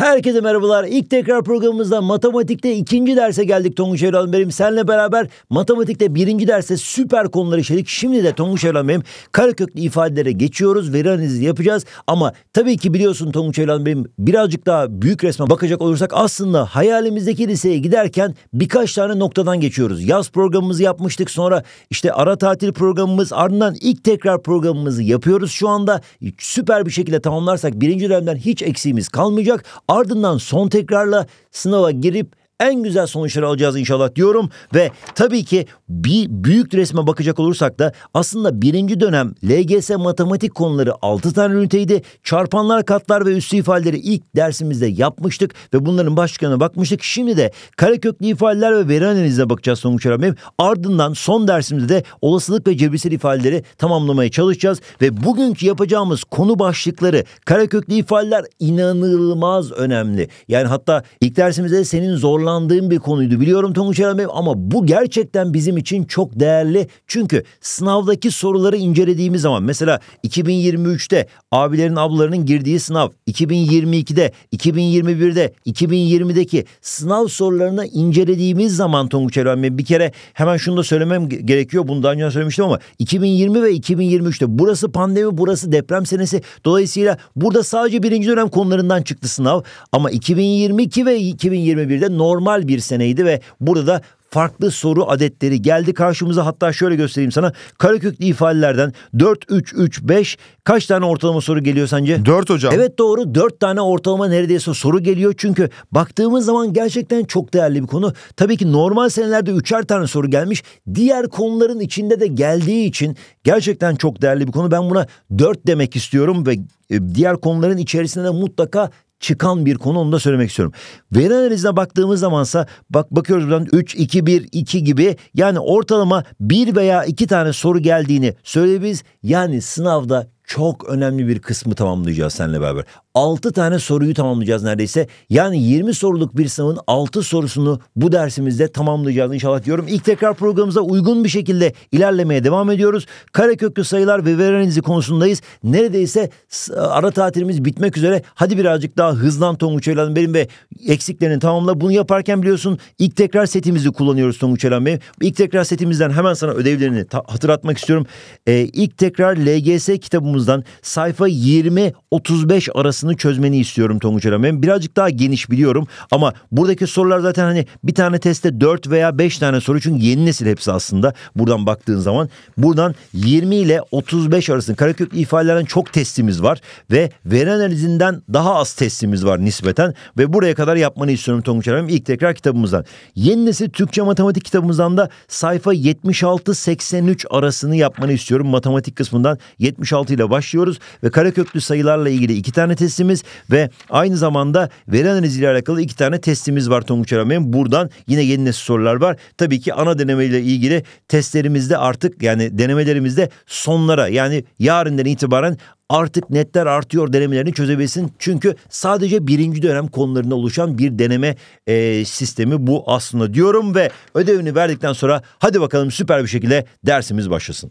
Herkese merhabalar. İlk tekrar programımızda matematikte ikinci derse geldik Tonguç Evren Beyim, Seninle beraber matematikte birinci derse süper konular işledik. Şimdi de Tonguç Evren benim karaköklü ifadelere geçiyoruz. Veri analizi yapacağız. Ama tabii ki biliyorsun Tonguç Evren Beyim, birazcık daha büyük resme bakacak olursak aslında hayalimizdeki liseye giderken birkaç tane noktadan geçiyoruz. Yaz programımızı yapmıştık. Sonra işte ara tatil programımız ardından ilk tekrar programımızı yapıyoruz. Şu anda süper bir şekilde tamamlarsak birinci dönemden hiç eksiğimiz kalmayacak. Ardından son tekrarla sınava girip en güzel sonuçları alacağız inşallah diyorum ve tabii ki bir büyük resme bakacak olursak da aslında birinci dönem LGS matematik konuları 6 tane üniteydi. Çarpanlar, katlar ve üstü ifadeleri ilk dersimizde yapmıştık ve bunların başlıklarına bakmıştık. Şimdi de kareköklü ifadeler ve veri analizine bakacağız sonuç öğrenmeye. Ardından son dersimizde de olasılık ve cebirsel ifadeleri tamamlamaya çalışacağız ve bugünkü yapacağımız konu başlıkları kareköklü ifadeler inanılmaz önemli. Yani hatta ilk dersimizde senin zorlan zorlandığım bir konuydu biliyorum Tonguç Eren Bey ama bu gerçekten bizim için çok değerli. Çünkü sınavdaki soruları incelediğimiz zaman mesela 2023'te abilerin ablalarının girdiği sınav, 2022'de, 2021'de, 2020'deki sınav sorularını incelediğimiz zaman Tonguç Eren Bey bir kere hemen şunu da söylemem gerekiyor. Bunu daha önce söylemiştim ama 2020 ve 2023'te burası pandemi, burası deprem senesi. Dolayısıyla burada sadece birinci dönem konularından çıktı sınav ama 2022 ve 2021'de normal normal bir seneydi ve burada farklı soru adetleri geldi karşımıza. Hatta şöyle göstereyim sana. Karaköklü ifadelerden 4-3-3-5 kaç tane ortalama soru geliyor sence? 4 hocam. Evet doğru 4 tane ortalama neredeyse soru geliyor. Çünkü baktığımız zaman gerçekten çok değerli bir konu. Tabii ki normal senelerde 3'er tane soru gelmiş. Diğer konuların içinde de geldiği için gerçekten çok değerli bir konu. Ben buna 4 demek istiyorum ve e, diğer konuların içerisinde de mutlaka çıkan bir konu onu da söylemek istiyorum. Veri analizine baktığımız zamansa bak bakıyoruz buradan 3 2 1 2 gibi yani ortalama bir veya iki tane soru geldiğini söyleyebiliriz. Yani sınavda çok önemli bir kısmı tamamlayacağız seninle beraber. 6 tane soruyu tamamlayacağız neredeyse. Yani 20 soruluk bir sınavın 6 sorusunu bu dersimizde tamamlayacağız inşallah diyorum. İlk tekrar programımıza uygun bir şekilde ilerlemeye devam ediyoruz. Kareköklü sayılar ve verenizi konusundayız. Neredeyse ara tatilimiz bitmek üzere. Hadi birazcık daha hızlan Tonguç Elan Bey'im ve eksiklerini tamamla. Bunu yaparken biliyorsun ilk tekrar setimizi kullanıyoruz Tonguç Elan Bey'im. İlk tekrar setimizden hemen sana ödevlerini hatırlatmak istiyorum. Ee, ilk tekrar LGS kitabımız hocamızdan sayfa 20-35 arasını çözmeni istiyorum Tonguç Hocam. Ben birazcık daha geniş biliyorum ama buradaki sorular zaten hani bir tane testte 4 veya 5 tane soru çünkü yeni nesil hepsi aslında buradan baktığın zaman. Buradan 20 ile 35 arasını karekök ifadelerden çok testimiz var ve veri analizinden daha az testimiz var nispeten ve buraya kadar yapmanı istiyorum Tonguç Hocam. İlk tekrar kitabımızdan. Yeni nesil Türkçe matematik kitabımızdan da sayfa 76-83 arasını yapmanı istiyorum. Matematik kısmından 76 ile başlıyoruz ve kareköklü sayılarla ilgili iki tane testimiz ve aynı zamanda veri analiziyle alakalı iki tane testimiz var Tonguç Aramay'ın. Buradan yine yeni nesil sorular var. Tabii ki ana deneme ilgili testlerimizde artık yani denemelerimizde sonlara yani yarından itibaren artık netler artıyor denemelerini çözebilsin. Çünkü sadece birinci dönem konularında oluşan bir deneme e, sistemi bu aslında diyorum ve ödevini verdikten sonra hadi bakalım süper bir şekilde dersimiz başlasın.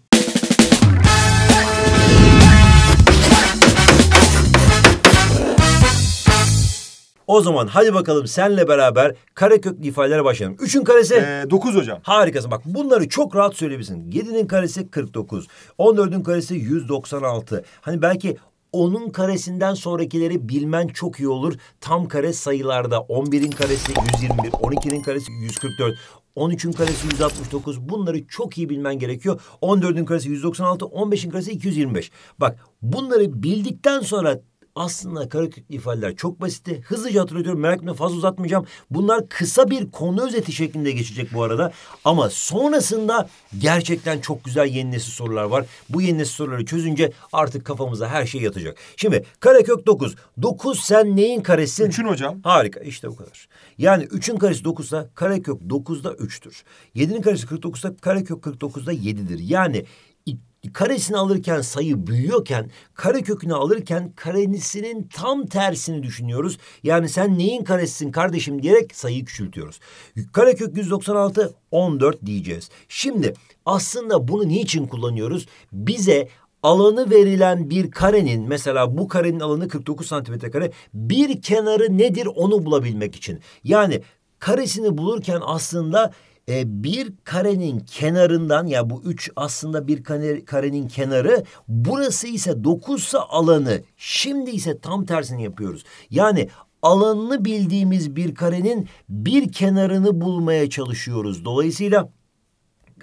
O zaman hadi bakalım senle beraber kareköklü köklü ifadelere başlayalım. Üçün karesi? Ee, 9 hocam. Harikasın. Bak bunları çok rahat söyleyebilirsin. Yedi'nin karesi 49. 14'ün karesi 196. Hani belki onun karesinden sonrakileri bilmen çok iyi olur. Tam kare sayılarda 11'in karesi 121, 12'nin karesi 144, 13'ün karesi 169. Bunları çok iyi bilmen gerekiyor. 14'ün karesi 196, 15'in karesi 225. Bak bunları bildikten sonra aslında kareköklü ifadeler çok basitti. Hızlıca hatırlatıyorum merak etme fazla uzatmayacağım. Bunlar kısa bir konu özeti şeklinde geçecek bu arada. Ama sonrasında gerçekten çok güzel yeni nesil sorular var. Bu yeni nesil soruları çözünce artık kafamıza her şey yatacak. Şimdi karekök 9. 9 sen neyin karesi? Üçün hocam. Harika işte bu kadar. Yani üçün karesi dokuzsa karekök dokuzda üçtür. Yedinin karesi kırk dokuzsa karekök kırk dokuzda yedidir. Yani karesini alırken sayı büyüyorken kare kökünü alırken karenisinin tam tersini düşünüyoruz. Yani sen neyin karesisin kardeşim diyerek sayıyı küçültüyoruz. Kare kök 196 14 diyeceğiz. Şimdi aslında bunu niçin kullanıyoruz? Bize alanı verilen bir karenin mesela bu karenin alanı 49 santimetre kare bir kenarı nedir onu bulabilmek için. Yani karesini bulurken aslında e, bir karenin kenarından ya yani bu üç aslında bir karenin kenarı burası ise dokuzsa alanı şimdi ise tam tersini yapıyoruz. Yani alanını bildiğimiz bir karenin bir kenarını bulmaya çalışıyoruz. Dolayısıyla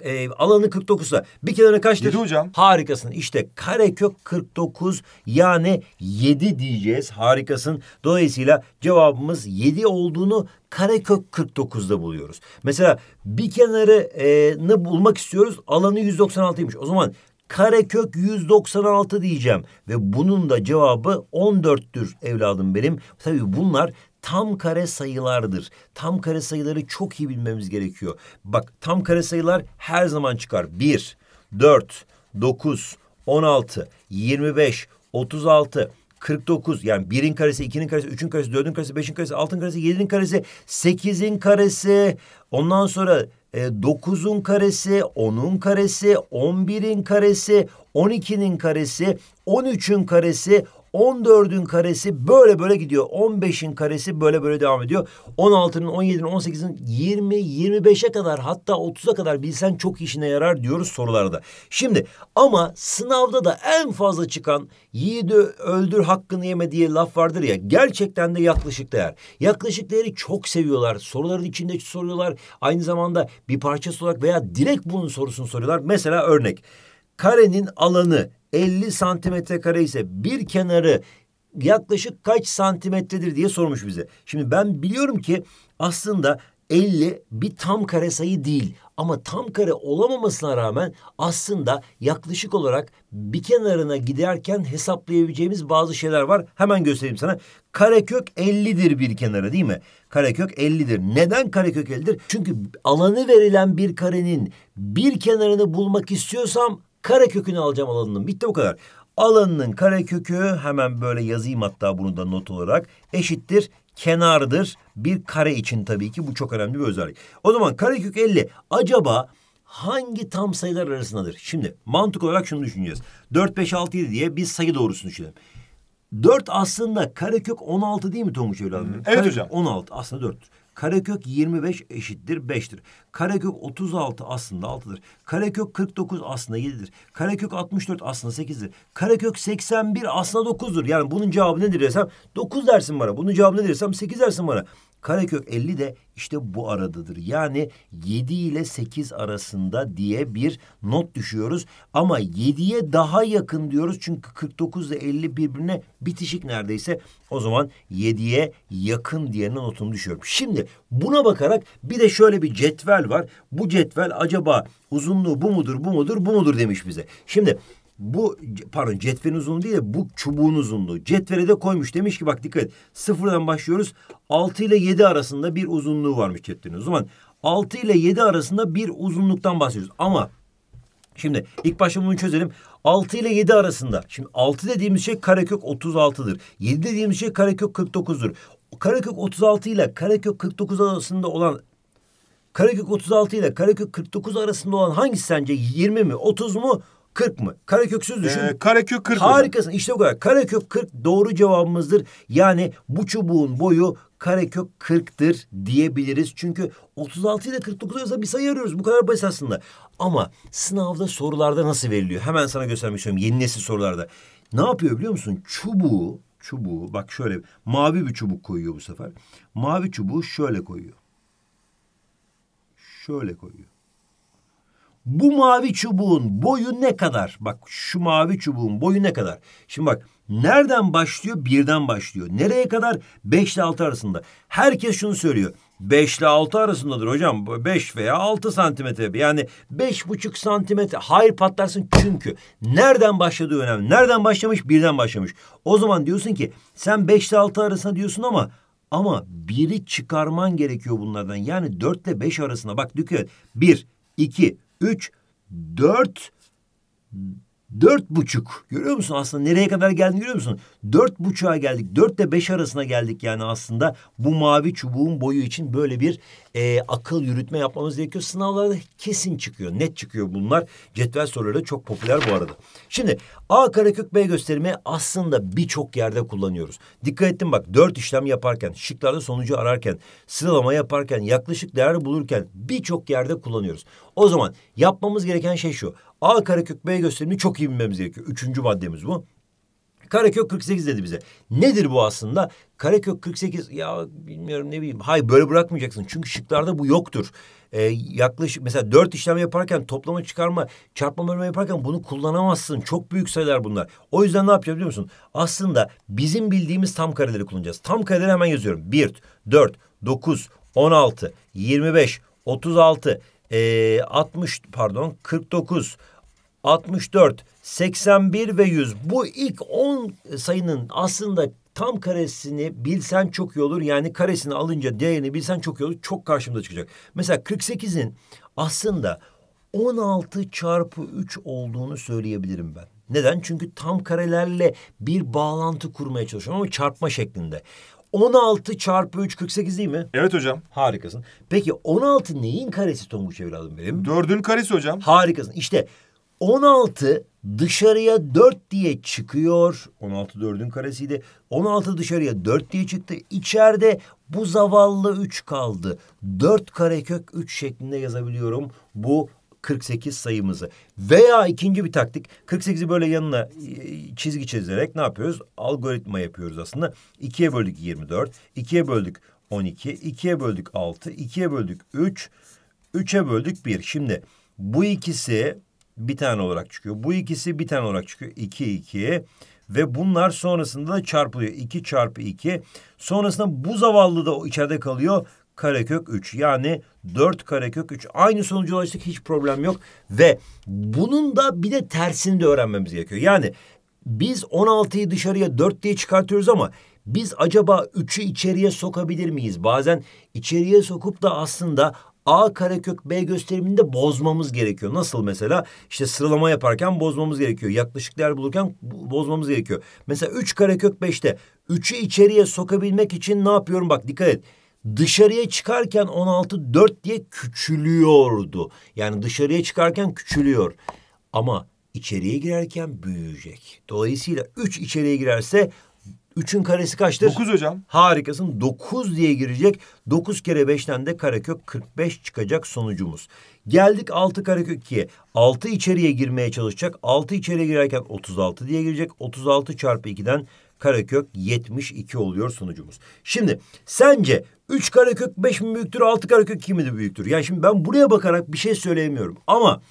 e, alanı 49'da. Bir kenara kaçtır? 7 hocam. Harikasın. İşte karekök 49 yani 7 diyeceğiz. Harikasın. Dolayısıyla cevabımız 7 olduğunu karekök 49'da buluyoruz. Mesela bir kenarını e, bulmak istiyoruz. Alanı 196'ymış. O zaman karekök 196 diyeceğim ve bunun da cevabı 14'tür evladım benim. Tabii bunlar tam kare sayılardır. Tam kare sayıları çok iyi bilmemiz gerekiyor. Bak tam kare sayılar her zaman çıkar. 1, 4, 9, 16, 25, 36, 49 yani birin karesi, ikinin karesi, üçün karesi, dördün karesi, beşin karesi, altın karesi, yedinin karesi, sekizin karesi. Ondan sonra e, 9'un karesi, onun karesi, on birin karesi, on ikinin karesi, on üçün karesi, 14'ün karesi böyle böyle gidiyor. 15'in karesi böyle böyle devam ediyor. 16'nın, 17'nin, 18'in 20, 25'e kadar hatta 30'a kadar bilsen çok işine yarar diyoruz sorularda. Şimdi ama sınavda da en fazla çıkan yiğidi öldür hakkını yeme diye laf vardır ya. Gerçekten de yaklaşık değer. Yaklaşık değeri çok seviyorlar. Soruların içinde soruyorlar. Aynı zamanda bir parçası olarak veya direkt bunun sorusunu soruyorlar. Mesela örnek karenin alanı 50 santimetre kare ise bir kenarı yaklaşık kaç santimetredir diye sormuş bize. Şimdi ben biliyorum ki aslında 50 bir tam kare sayı değil ama tam kare olamamasına rağmen aslında yaklaşık olarak bir kenarına giderken hesaplayabileceğimiz bazı şeyler var. Hemen göstereyim sana. Karekök 50'dir bir kenara değil mi? Karekök 50'dir. Neden karekök 50'dir? Çünkü alanı verilen bir karenin bir kenarını bulmak istiyorsam Kare kökünü alacağım alanının. Bitti o kadar. Alanının kare kökü hemen böyle yazayım hatta bunu da not olarak. Eşittir kenardır. Bir kare için tabii ki bu çok önemli bir özellik. O zaman kare kök 50 acaba hangi tam sayılar arasındadır? Şimdi mantık olarak şunu düşüneceğiz. 4, 5, 6, 7 diye bir sayı doğrusunu düşünelim. 4 aslında kare karekök 16 değil mi Tonguç evladım? Evet kare, hocam. 16 aslında 4'tür. Karekök 25 eşittir 5'tir. Karekök 36 aslında 6'dır. Karekök 49 aslında 7'dir. Karekök 64 aslında 8'dir. Karekök 81 aslında 9'dur. Yani bunun cevabı nedir desem 9 dersin bana. Bunun cevabı nedir desem 8 dersin bana. Karakök 50 de işte bu aradadır. Yani 7 ile 8 arasında diye bir not düşüyoruz. Ama 7'ye daha yakın diyoruz. Çünkü 49 ile 50 birbirine bitişik neredeyse. O zaman 7'ye yakın diyenin notunu düşüyorum. Şimdi buna bakarak bir de şöyle bir cetvel var. Bu cetvel acaba uzunluğu bu mudur, bu mudur, bu mudur demiş bize. Şimdi bu pardon cetvelin uzunluğu değil de bu çubuğun uzunluğu. Cetvele de koymuş demiş ki bak dikkat et sıfırdan başlıyoruz 6 ile 7 arasında bir uzunluğu varmış cetvelin. O zaman 6 ile 7 arasında bir uzunluktan bahsediyoruz ama şimdi ilk başta bunu çözelim. 6 ile 7 arasında. Şimdi 6 dediğimiz şey karekök 36'dır. 7 dediğimiz şey karekök 49'dur. Karekök 36 ile karekök 49 arasında olan Karekök 36 ile Karekök 49 arasında olan hangisi sence 20 mi 30 mu 40 mı? Kareköksüz düşün. Ee, karekök 40. Harikasın. Hocam. İşte bu kadar. Karekök 40 doğru cevabımızdır. Yani bu çubuğun boyu karekök 40'tır diyebiliriz. Çünkü 36 ile 49 arasında bir sayı arıyoruz. Bu kadar basit aslında. Ama sınavda sorularda nasıl veriliyor? Hemen sana göstermek istiyorum yeni nesil sorularda. Ne yapıyor biliyor musun? Çubuğu, çubuğu bak şöyle mavi bir çubuk koyuyor bu sefer. Mavi çubuğu şöyle koyuyor. Şöyle koyuyor. Bu mavi çubuğun boyu ne kadar? Bak şu mavi çubuğun boyu ne kadar? Şimdi bak nereden başlıyor? Birden başlıyor. Nereye kadar? Beş ile altı arasında. Herkes şunu söylüyor. 5 ile 6 arasındadır hocam. 5 veya 6 santimetre. Yani 5,5 santimetre. Hayır patlarsın çünkü. Nereden başladığı önemli. Nereden başlamış? Birden başlamış. O zaman diyorsun ki sen 5 ile 6 arasında diyorsun ama ama biri çıkarman gerekiyor bunlardan. Yani 4 ile 5 arasında. Bak dikkat et. 1, 2, 3, 4, Dört buçuk. Görüyor musun aslında nereye kadar geldi görüyor musun? Dört buçuğa geldik. Dört ile beş arasına geldik yani aslında. Bu mavi çubuğun boyu için böyle bir e, akıl yürütme yapmamız gerekiyor. Sınavlarda kesin çıkıyor. Net çıkıyor bunlar. Cetvel soruları çok popüler bu arada. Şimdi A karekök B gösterimi aslında birçok yerde kullanıyoruz. Dikkat ettim bak dört işlem yaparken, şıklarda sonucu ararken, sıralama yaparken, yaklaşık değer bulurken birçok yerde kullanıyoruz. O zaman yapmamız gereken şey şu. A karekök B gösterimini çok iyi bilmemiz gerekiyor. Üçüncü maddemiz bu. Karekök 48 dedi bize. Nedir bu aslında? Karekök 48 ya bilmiyorum ne bileyim. Hayır böyle bırakmayacaksın. Çünkü şıklarda bu yoktur. Ee, yaklaşık mesela dört işlem yaparken toplama çıkarma çarpma bölme yaparken bunu kullanamazsın. Çok büyük sayılar bunlar. O yüzden ne yapacağız biliyor musun? Aslında bizim bildiğimiz tam kareleri kullanacağız. Tam kareleri hemen yazıyorum. 1, 4, 9, 16, 25, 36, e, ee, 60 pardon 49 64 81 ve 100 bu ilk 10 sayının aslında tam karesini bilsen çok iyi olur. Yani karesini alınca değerini bilsen çok iyi olur. Çok karşımda çıkacak. Mesela 48'in aslında 16 çarpı 3 olduğunu söyleyebilirim ben. Neden? Çünkü tam karelerle bir bağlantı kurmaya çalışıyorum ama çarpma şeklinde. 16 çarpı 3 48 değil mi? Evet hocam. Harikasın. Peki 16 neyin karesi Tonguç evladım benim? 4'ün karesi hocam. Harikasın. İşte 16 dışarıya 4 diye çıkıyor. 16 4'ün karesiydi. 16 dışarıya 4 diye çıktı. İçeride bu zavallı 3 kaldı. 4 karekök 3 şeklinde yazabiliyorum. Bu 48 sayımızı veya ikinci bir taktik 48'i böyle yanına e, çizgi çizerek ne yapıyoruz? Algoritma yapıyoruz aslında. 2'ye böldük 24, 2'ye böldük 12, 2'ye böldük 6, 2'ye böldük 3, 3'e böldük 1. Şimdi bu ikisi bir tane olarak çıkıyor. Bu ikisi bir tane olarak çıkıyor. 2 2 ve bunlar sonrasında da çarpılıyor. 2 çarpı 2. Sonrasında bu zavallı da içeride kalıyor karekök 3 yani 4 karekök 3 aynı sonuca ulaştık hiç problem yok ve bunun da bir de tersini de öğrenmemiz gerekiyor. Yani biz 16'yı dışarıya 4 diye çıkartıyoruz ama biz acaba 3'ü içeriye sokabilir miyiz? Bazen içeriye sokup da aslında A karekök B gösteriminde bozmamız gerekiyor. Nasıl mesela? İşte sıralama yaparken bozmamız gerekiyor. Yaklaşık değer bulurken bozmamız gerekiyor. Mesela 3 karekök 5'te 3'ü içeriye sokabilmek için ne yapıyorum? Bak dikkat et dışarıya çıkarken 16 4 diye küçülüyordu. Yani dışarıya çıkarken küçülüyor. Ama içeriye girerken büyüyecek. Dolayısıyla 3 içeriye girerse 3'ün karesi kaçtır? 9 hocam. Harikasın. 9 diye girecek. 9 kere 5'ten de karekök 45 çıkacak sonucumuz. Geldik 6 karekök 2'ye. 6 içeriye girmeye çalışacak. 6 içeriye girerken 36 diye girecek. 36 çarpı 2'den karekök 72 oluyor sonucumuz. Şimdi sence 3 karekök 5 mi büyüktür 6 karekök 2 mi büyüktür? Yani şimdi ben buraya bakarak bir şey söyleyemiyorum ama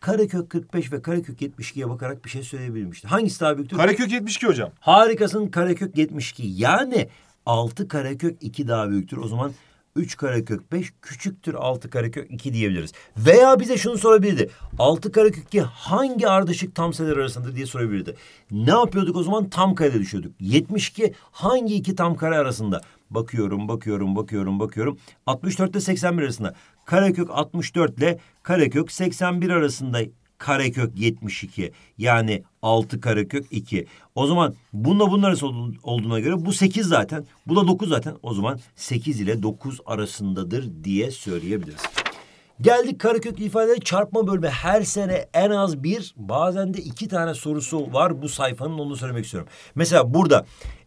Karakök 45 ve Karakök 72'ye bakarak bir şey söyleyebilirim işte. Hangisi daha büyüktür? Karakök 72 hocam. Harikasın Karakök 72. Yani 6 karekök 2 daha büyüktür. O zaman 3 karekök 5 küçüktür 6 karekök 2 diyebiliriz. Veya bize şunu sorabilirdi. 6 karekök 2 hangi ardışık tam sayılar arasında diye sorabilirdi. Ne yapıyorduk o zaman? Tam karede düşüyorduk. 72 hangi iki tam kare arasında? Bakıyorum, bakıyorum, bakıyorum, bakıyorum. 64 ile 81 arasında. Karekök 64 ile karekök 81 arasında karekök 72. Yani 6 karekök 2. O zaman bununla bunun arası olduğuna göre bu 8 zaten. Bu da 9 zaten. O zaman 8 ile 9 arasındadır diye söyleyebiliriz. Geldik karekök ifadeye çarpma bölme. Her sene en az bir bazen de iki tane sorusu var bu sayfanın onu söylemek istiyorum. Mesela burada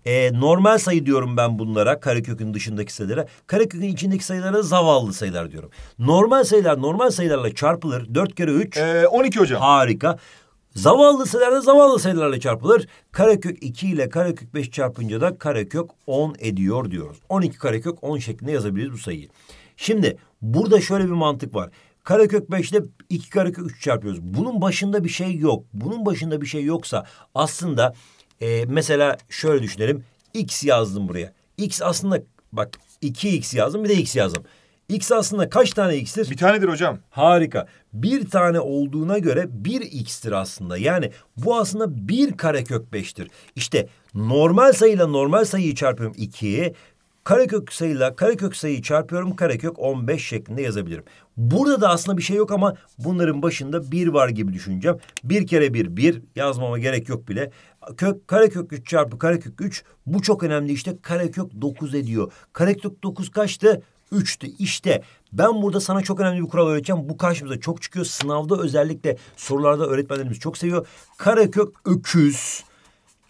e, normal sayı diyorum ben bunlara karekökün dışındaki sayılara. Karekökün içindeki sayılara zavallı sayılar diyorum. Normal sayılar normal sayılarla çarpılır. Dört kere üç. Ee, 12 hocam. Harika. Zavallı sayılarda zavallı sayılarla çarpılır. Karekök 2 ile karekök 5 çarpınca da karekök 10 ediyor diyoruz. 12 karekök 10 şeklinde yazabiliriz bu sayıyı. Şimdi burada şöyle bir mantık var. Karekök 5'te 2 karekök 3 çarpıyoruz. Bunun başında bir şey yok. Bunun başında bir şey yoksa aslında e, mesela şöyle düşünelim. X yazdım buraya. X aslında bak 2X yazdım bir de X yazdım. X aslında kaç tane X'tir? Bir tanedir hocam. Harika. Bir tane olduğuna göre bir X'tir aslında. Yani bu aslında bir karekök beştir. İşte normal sayıyla normal sayıyı çarpıyorum ikiye. Karekök sayıyla karekök sayıyı çarpıyorum karekök 15 şeklinde yazabilirim. Burada da aslında bir şey yok ama bunların başında bir var gibi düşüneceğim. Bir kere bir bir yazmama gerek yok bile kök karekök 3 çarpı karekök 3 bu çok önemli işte karekök 9 ediyor. Karekök 9 kaçtı? 3'tü. İşte ben burada sana çok önemli bir kural öğreteceğim. Bu karşımıza çok çıkıyor. Sınavda özellikle sorularda öğretmenlerimiz çok seviyor. Karekök öküz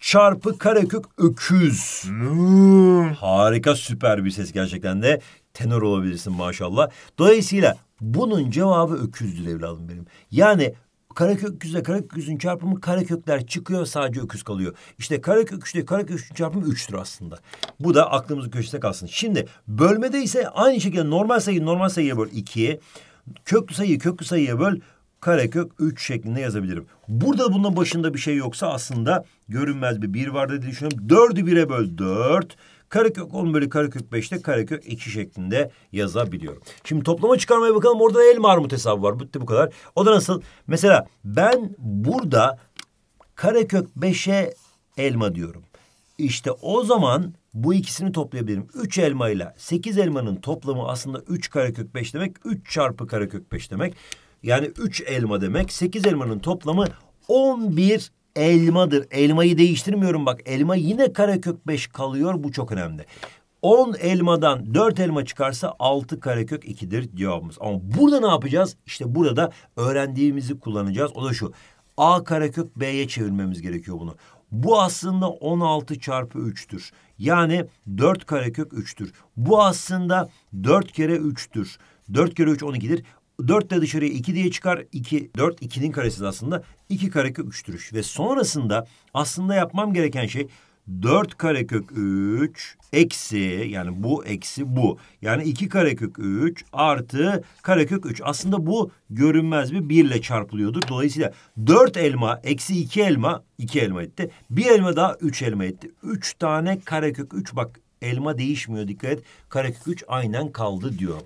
çarpı karekök öküz. Hmm. Harika süper bir ses gerçekten de. Tenor olabilirsin maşallah. Dolayısıyla bunun cevabı öküzdür evladım benim. Yani Karakök öküzle Karaköküz'ün çarpımı karekökler çıkıyor sadece öküz kalıyor. İşte Karakök ile Karaköküz'ün çarpımı 3'tür aslında. Bu da aklımızın köşesine kalsın. Şimdi bölmede ise aynı şekilde normal sayıyı normal sayıya böl 2'ye Köklü sayıyı köklü sayıya böl karekök 3 şeklinde yazabilirim. Burada bunun başında bir şey yoksa aslında görünmez bir 1 var diye düşünüyorum. 4'ü 1'e böl 4. Karakök 10 bölü Karakök 5'te Karakök 2 şeklinde yazabiliyorum. Şimdi toplama çıkarmaya bakalım. Orada el marmut hesabı var. Bitti bu kadar. O da nasıl? Mesela ben burada Karakök 5'e elma diyorum. İşte o zaman bu ikisini toplayabilirim. Üç ile sekiz elmanın toplamı aslında üç karekök beş demek. Üç çarpı karekök beş demek. Yani üç elma demek. Sekiz elmanın toplamı on bir elmadır. Elmayı değiştirmiyorum bak. Elma yine karekök 5 kalıyor. Bu çok önemli. 10 elmadan 4 elma çıkarsa 6 karekök ikidir cevabımız. Ama burada ne yapacağız? İşte burada öğrendiğimizi kullanacağız. O da şu. A karekök B'ye çevirmemiz gerekiyor bunu. Bu aslında 16 çarpı 3'tür. Yani 4 karekök 3'tür. Bu aslında 4 kere 3'tür. 4 kere 3 12'dir. 4 de dışarıya 2 diye çıkar. 2, 4, 2'nin karesi aslında 2 karekök 3 türüş. Ve sonrasında aslında yapmam gereken şey 4 karekök 3 eksi yani bu eksi bu. Yani 2 karekök 3 artı karekök 3. Aslında bu görünmez bir 1 ile çarpılıyordur. Dolayısıyla 4 elma eksi 2 elma 2 elma etti. 1 elma daha 3 elma etti. 3 tane karekök 3 bak elma değişmiyor dikkat et. Karekök 3 aynen kaldı diyor.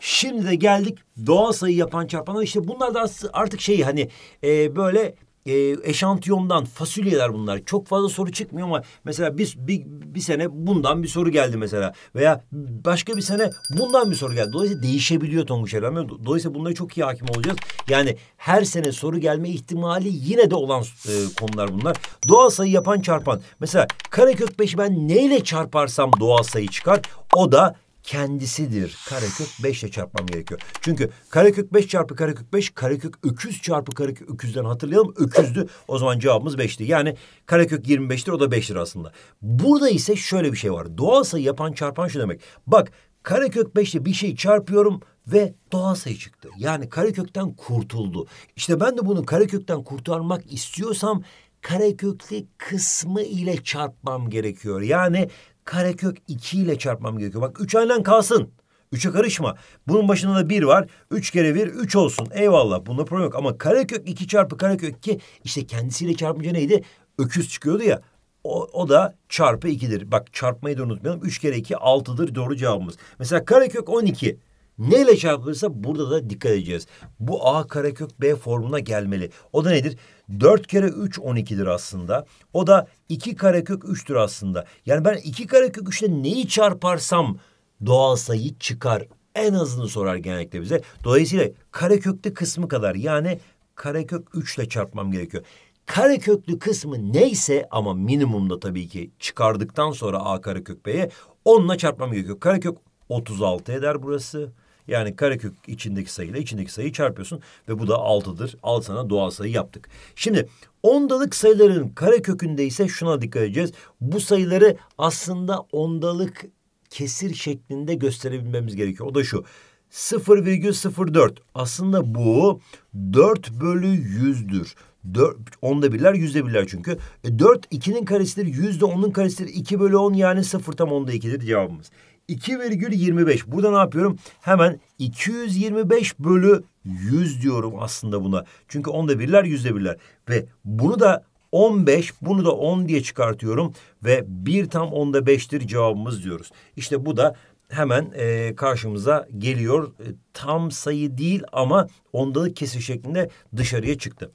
Şimdi de geldik doğal sayı yapan çarpanlar. İşte bunlar da artık şey hani e, böyle e, eşantiyondan fasulyeler bunlar. Çok fazla soru çıkmıyor ama mesela biz bir, bir sene bundan bir soru geldi mesela. Veya başka bir sene bundan bir soru geldi. Dolayısıyla değişebiliyor Tonguç Evren. Dolayısıyla bunlara çok iyi hakim olacağız. Yani her sene soru gelme ihtimali yine de olan e, konular bunlar. Doğal sayı yapan çarpan. Mesela karekök 5'i ben neyle çarparsam doğal sayı çıkar. O da kendisidir. Karekök 5 ile çarpmam gerekiyor. Çünkü karekök 5 çarpı karekök 5 karekök öküz çarpı karekök öküzden hatırlayalım. Öküzdü. O zaman cevabımız 5'ti. Yani karekök 25'tir o da 5'tir aslında. Burada ise şöyle bir şey var. Doğal sayı yapan çarpan şu demek. Bak karekök 5 ile bir şey çarpıyorum ve doğal sayı çıktı. Yani karekökten kurtuldu. İşte ben de bunu karekökten kurtarmak istiyorsam kareköklü kısmı ile çarpmam gerekiyor. Yani karekök 2 ile çarpmam gerekiyor. Bak 3 aynen kalsın. 3'e karışma. Bunun başında da 1 var. 3 kere 1 3 olsun. Eyvallah. Bunda problem yok. Ama karekök 2 çarpı karekök 2 işte kendisiyle çarpınca neydi? Öküz çıkıyordu ya. O, o da çarpı 2'dir. Bak çarpmayı da unutmayalım. 3 kere 2 6'dır doğru cevabımız. Mesela karekök 12. ile çarpılırsa burada da dikkat edeceğiz. Bu A karekök B formuna gelmeli. O da nedir? 4 kere 3 12'dir aslında. O da 2 karekök 3'tür aslında. Yani ben 2 karekök 3'te neyi çarparsam doğal sayı çıkar. En azını sorar genellikle bize. Dolayısıyla kareköklü kısmı kadar yani karekök 3 ile çarpmam gerekiyor. Kareköklü kısmı neyse ama minimumda tabii ki çıkardıktan sonra A karekök B'ye onunla çarpmam gerekiyor. Karekök 36 eder burası. Yani karekök içindeki sayıyla içindeki sayıyı çarpıyorsun ve bu da altıdır. Al sana doğal sayı yaptık. Şimdi ondalık sayıların karekökünde ise şuna dikkat edeceğiz. Bu sayıları aslında ondalık kesir şeklinde gösterebilmemiz gerekiyor. O da şu. 0,04 aslında bu 4 bölü 100'dür. 4, onda birler yüzde birler çünkü. E, 4 2'nin karesidir yüzde 10'un karesidir 2 bölü 10 yani 0 tam onda 2'dir cevabımız. 2,25. Burada ne yapıyorum? Hemen 225 bölü 100 diyorum aslında buna. Çünkü onda birler yüzde birler. Ve bunu da 15 bunu da 10 diye çıkartıyorum. Ve bir tam onda beştir cevabımız diyoruz. İşte bu da hemen e, karşımıza geliyor. E, tam sayı değil ama ondalık kesir şeklinde dışarıya çıktı.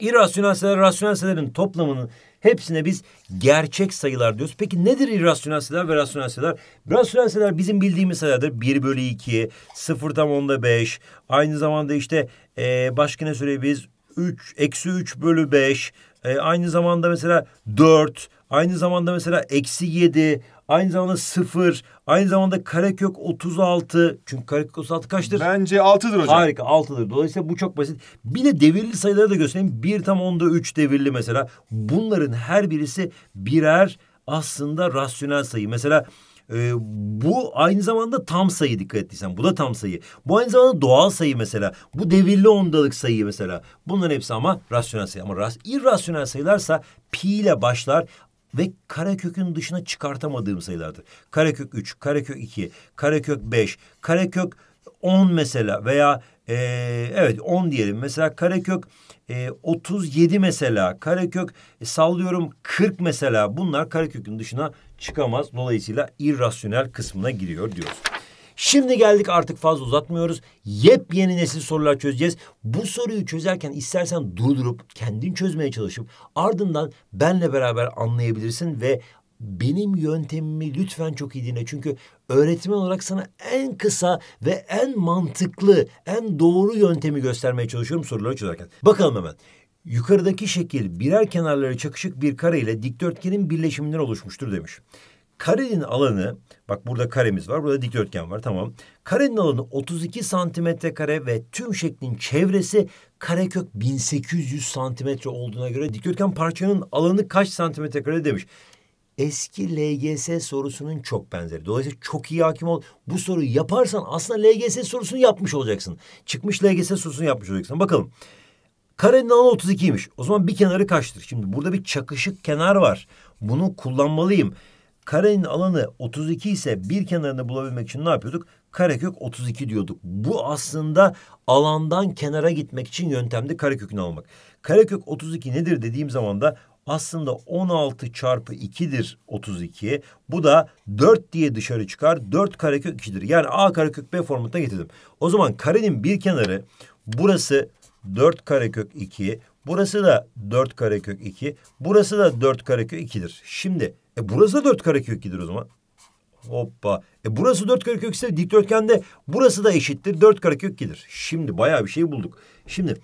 İrrasyonel sayılar rasyonel sayıların toplamının Hepsine biz gerçek sayılar diyoruz. Peki nedir irrasyonel sayılar ve rasyonel sayılar? Rasyonel sayılar bizim bildiğimiz sayılardır. 1 bölü 2, 0 tam onda 5. Aynı zamanda işte e, başka ne söyleyebiliriz? 3, eksi 3 bölü 5. E, aynı zamanda mesela 4. Aynı zamanda mesela eksi 7. Aynı zamanda 0. Aynı zamanda karekök 36. Çünkü karekök 36 kaçtır? Bence 6'dır hocam. Harika 6'dır. Dolayısıyla bu çok basit. Bir de devirli sayıları da göstereyim. 1 tam 10'da 3 devirli mesela. Bunların her birisi birer aslında rasyonel sayı. Mesela ee, bu aynı zamanda tam sayı dikkat ettiysen. Bu da tam sayı. Bu aynı zamanda doğal sayı mesela. Bu devirli ondalık sayı mesela. Bunların hepsi ama rasyonel sayı. Ama ras irrasyonel sayılarsa pi ile başlar ve karekökün dışına çıkartamadığım sayılardır. Karekök 3, karekök 2, karekök 5, karekök 10 mesela veya e, evet 10 diyelim. Mesela karekök e, 37 mesela, karekök e, sallıyorum 40 mesela bunlar karekökün dışına çıkamaz. Dolayısıyla irrasyonel kısmına giriyor diyoruz. Şimdi geldik artık fazla uzatmıyoruz. Yepyeni nesil sorular çözeceğiz. Bu soruyu çözerken istersen durdurup kendin çözmeye çalışıp ardından benle beraber anlayabilirsin ve benim yöntemimi lütfen çok iyi dinle. Çünkü öğretmen olarak sana en kısa ve en mantıklı, en doğru yöntemi göstermeye çalışıyorum soruları çözerken. Bakalım hemen. Yukarıdaki şekil birer kenarları çakışık bir kare ile dikdörtgenin birleşiminden oluşmuştur demiş. Karenin alanı bak burada karemiz var burada dikdörtgen var tamam. Karenin alanı 32 santimetre kare ve tüm şeklin çevresi karekök 1800 santimetre olduğuna göre dikdörtgen parçanın alanı kaç santimetre kare demiş. Eski LGS sorusunun çok benzeri. Dolayısıyla çok iyi hakim ol. Bu soruyu yaparsan aslında LGS sorusunu yapmış olacaksın. Çıkmış LGS sorusunu yapmış olacaksın. Bakalım. Karenin alanı 32'ymiş. O zaman bir kenarı kaçtır? Şimdi burada bir çakışık kenar var. Bunu kullanmalıyım. Karenin alanı 32 ise bir kenarını bulabilmek için ne yapıyorduk? Karekök 32 diyorduk. Bu aslında alandan kenara gitmek için yöntemdi karekökünü almak. Karekök 32 nedir dediğim zaman da aslında 16 çarpı 2'dir 32. Bu da 4 diye dışarı çıkar. 4 karekök 2'dir. Yani A karekök B formatına getirdim. O zaman karenin bir kenarı burası 4 karekök 2. Burası da 4 karekök 2. Burası da 4 karekök 2'dir. Şimdi e burası da dört kareköklidir o zaman. Hoppa. E burası dört karekök ise dikdörtgende burası da eşittir. Dört karekök gelir. Şimdi bayağı bir şey bulduk. Şimdi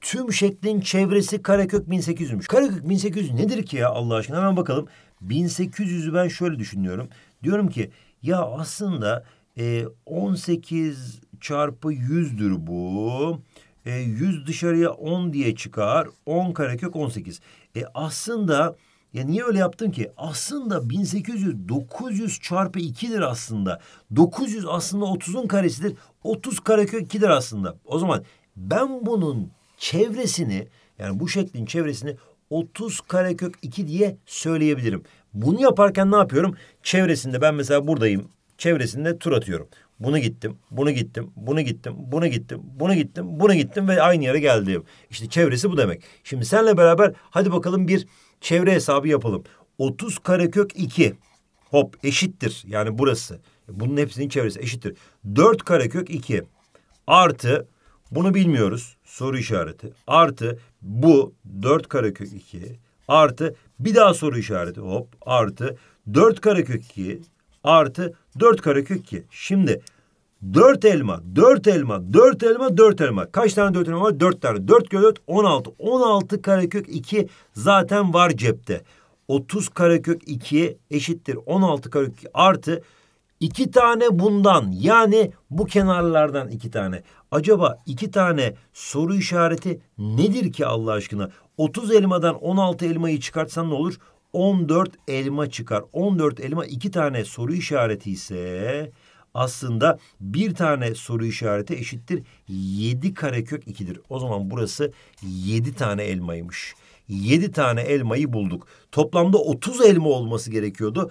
tüm şeklin çevresi karekök 1800'müş. Karekök 1800 nedir ki ya Allah aşkına? Hemen bakalım. 1800'ü ben şöyle düşünüyorum. Diyorum ki ya aslında e, 18 çarpı 100'dür bu. E, 100 dışarıya 10 diye çıkar. 10 karekök 18. E aslında ya niye öyle yaptın ki? Aslında 1800 900 çarpı 2'dir aslında. 900 aslında 30'un karesidir. 30 karekök 2'dir aslında. O zaman ben bunun çevresini yani bu şeklin çevresini 30 karekök 2 diye söyleyebilirim. Bunu yaparken ne yapıyorum? Çevresinde ben mesela buradayım. Çevresinde tur atıyorum. Bunu gittim, bunu gittim, bunu gittim, bunu gittim, bunu gittim, bunu gittim ve aynı yere geldim. İşte çevresi bu demek. Şimdi senle beraber hadi bakalım bir çevre hesabı yapalım. 30 karekök 2 hop eşittir yani burası. Bunun hepsinin çevresi eşittir. 4 karekök 2 artı bunu bilmiyoruz soru işareti artı bu 4 karekök 2 artı bir daha soru işareti hop artı 4 karekök 2 artı 4 karekök 2. Şimdi Dört elma, dört elma, dört elma, dört elma. Kaç tane dört elma var? Dört tane. Dört kök dört, on altı. On altı karekök iki zaten var cepte. Otuz karekök ikiye eşittir. On altı karekök artı iki tane bundan. Yani bu kenarlardan iki tane. Acaba iki tane soru işareti nedir ki Allah aşkına? Otuz elmadan on altı elmayı çıkartsan ne olur? 14 elma çıkar. 14 elma iki tane soru işareti ise aslında bir tane soru işareti eşittir 7 karekök 2'dir. O zaman burası 7 tane elmaymış. 7 tane elmayı bulduk. Toplamda 30 elma olması gerekiyordu.